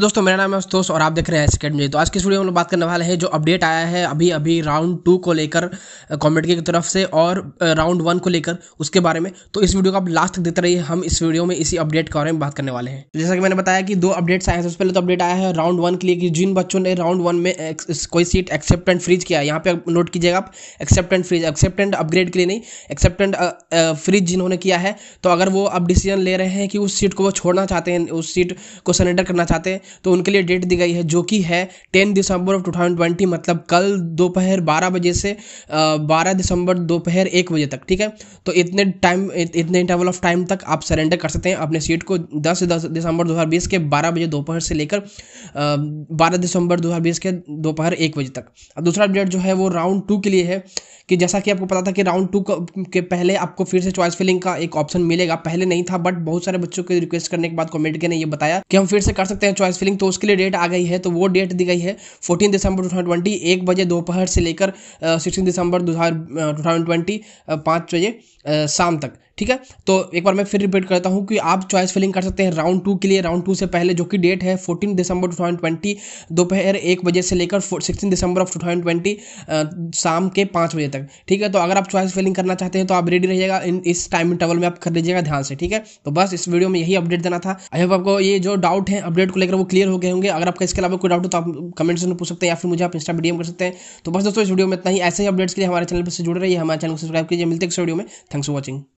दोस्तों मेरा नाम है आशुतोष और आप देख रहे हैं एकेडमी तो आज के वीडियो में हम लोग बात करने वाले हैं जो अपडेट आया है अभी अभी राउंड टू को लेकर कॉम्पिटिटिव की तरफ से और राउंड वन को लेकर उसके बारे में तो इस वीडियो को आप लास्ट तक देते रहिए हम इस वीडियो में इसी अपडेट के बारे में बात करने वाले हैं जैसा कि मैंने बताया कि दो अपडेट्स आए हैं सबसे पहले तो अपडेट आया है राउंड वन के लिए कि जिन बच्चों ने राउंड वन में कोई सीट एक्सेप्टेंट फ्रीज किया यहाँ पे नोट कीजिएगा आप एक्सेप्टेंट फ्रीज एक्सेप्टेंट अपग्रेड के लिए नहीं एक्सेप्टेंट फ्रीज जिन्होंने किया है तो अगर वो अब डिसीजन ले रहे हैं कि उस सीट को वो छोड़ना चाहते हैं उस सीट को सरेंडर करना चाहते हैं तो उनके लिए डेट दी गई है जो कि है टेन दिसंबर ऑफ टू मतलब कल दोपहर बारह बजे से बारह दिसंबर दोपहर एक बजे तक ठीक है तो इतने टाइम इतने इंटरवल ऑफ टाइम तक आप सरेंडर कर सकते हैं अपने सीट को दस दो दिसंबर बीस के बारह बजे दोपहर से लेकर बारह दिसंबर बीस के दोपहर एक बजे तक अब दूसरा अपडेट जो है वो राउंड टू के लिए है कि जैसा कि आपको पता था कि राउंड टू के पहले आपको फिर से चॉइस फिलिंग का एक ऑप्शन मिलेगा पहले नहीं था बट बहुत सारे बच्चों के रिक्वेस्ट करने के बाद के ने ये बताया कि हम फिर से कर सकते हैं चॉइस फिलिंग तो उसके लिए डेट आ गई है तो वो डेट दी गई है फोर्टीन दिसंबर टू ट्वेंटी एक बजे दोपहर से लेकर सिक्सटीन दिसंबर टू थाउजेंड ट्वेंटी पाँच बजे शाम तक ठीक है तो एक बार मैं फिर रिपीट करता हूँ कि आप चॉइस फिलिंग कर सकते हैं राउंड टू के लिए राउंड टू से पहले जो कि डेट है फोर्टीन दिसंबर टू थाउजेंड ट्वेंटी दोपहर एक बजे से लेकर सिक्सटीन दिसंबर ऑफ टू थाउजेंड ट्वेंटी शाम के पाँच बजे तक ठीक है तो अगर आप चॉइस फिलिंग करना चाहते हैं तो आप रेडी रहिएगा इन इस टाइम टेबल में आप कर लीजिएगा ध्यान से ठीक है तो बस इस वीडियो में यही अपडेट देना था आई होप आपको ये जो डाउट है अपडेट को लेकर वो क्लियर हो गए होंगे अगर आपका इसके अलावा कोई डाउट हो तो आप कमेंट्स में पूछ सकते हैं या फिर मुझे आप इंस्टा वीडियो कर सकते हैं तो बस दोस्तों इस वीडियो में इतना ही ऐसे ही अपडेट्स के लिए हमारे चैनल पर से जुड़े रहिए हमारे चैनल को सब्सक्राइब कीजिए मिलते हैं इस वीडियो में थैंक्स फॉर वॉचिंग